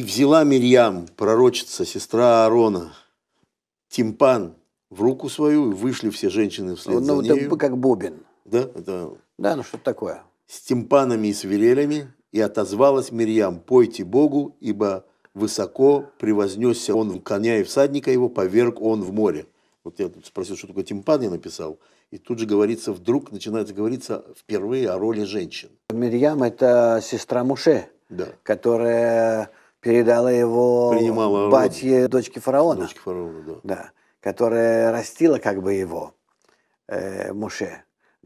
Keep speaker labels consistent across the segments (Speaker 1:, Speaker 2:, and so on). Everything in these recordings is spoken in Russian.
Speaker 1: И взяла Мирьям, пророчица, сестра Аарона, тимпан в руку свою, и вышли все женщины вслед ну, за нею.
Speaker 2: как бобин,
Speaker 1: Да, это... Да, ну что такое. С тимпанами и с свирелями, и отозвалась Мирьям, «Пойте Богу, ибо высоко превознесся он в коня и всадника его, поверг он в море». Вот я тут спросил, что такое тимпан, я написал. И тут же говорится, вдруг начинается говориться впервые о роли женщин. Мирьям – это сестра Муше, да. которая передала его Принимала батье
Speaker 2: род. дочки фараона. Дочки фараона, да. Да, которая растила как бы его, э, Муше,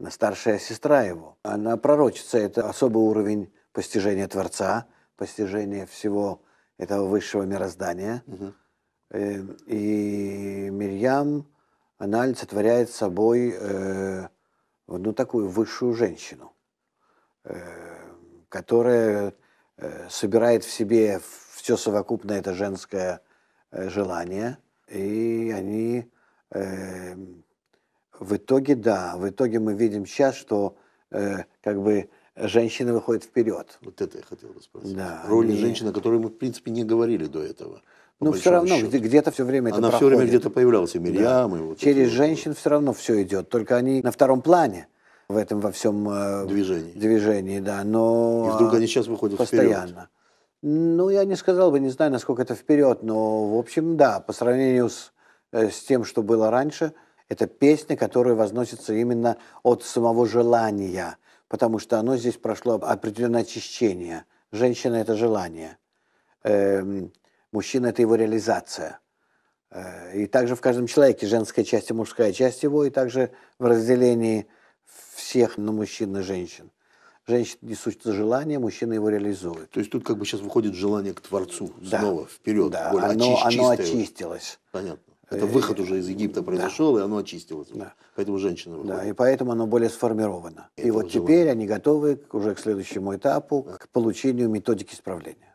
Speaker 2: старшая сестра его. Она пророчится, это особый уровень постижения Творца, постижения всего этого высшего мироздания. Угу. Э, и Мирьям, она олицетворяет собой э, ну, такую высшую женщину, э, которая э, собирает в себе все совокупное это женское э, желание, и они э, в итоге, да, в итоге мы видим сейчас, что э, как бы женщины выходят вперед.
Speaker 1: Вот это я хотел бы спросить. Да, Роль они... женщины, о которой мы, в принципе, не говорили до этого. Ну, все равно, счету. где-то все время это Она все время где-то появлялась, и Мирьям, да. и вот Через
Speaker 2: женщин вот. все равно все идет, только они на втором плане в этом во всем э, движении. движении, да, но... И вдруг они сейчас выходят постоянно. вперед. Ну, я не сказал бы, не знаю, насколько это вперед, но, в общем, да, по сравнению с, э, с тем, что было раньше, это песня, которая возносится именно от самого желания, потому что оно здесь прошло определенное очищение. Женщина – это желание, эм, мужчина – это его реализация. Э, и также в каждом человеке женская часть и мужская часть его, и также в разделении всех на мужчин и женщин. Женщина несут желание, мужчина
Speaker 1: его реализует. То есть тут как бы сейчас выходит желание к Творцу да. снова, вперед. Да, более оно, очи- оно очистилось. Понятно. Это выход уже из Египта произошел, да. и оно очистилось. Да. Поэтому женщина
Speaker 2: выходит. Да, и поэтому оно более сформировано. И, и вот теперь они готовы уже к следующему этапу, да. к получению методики исправления.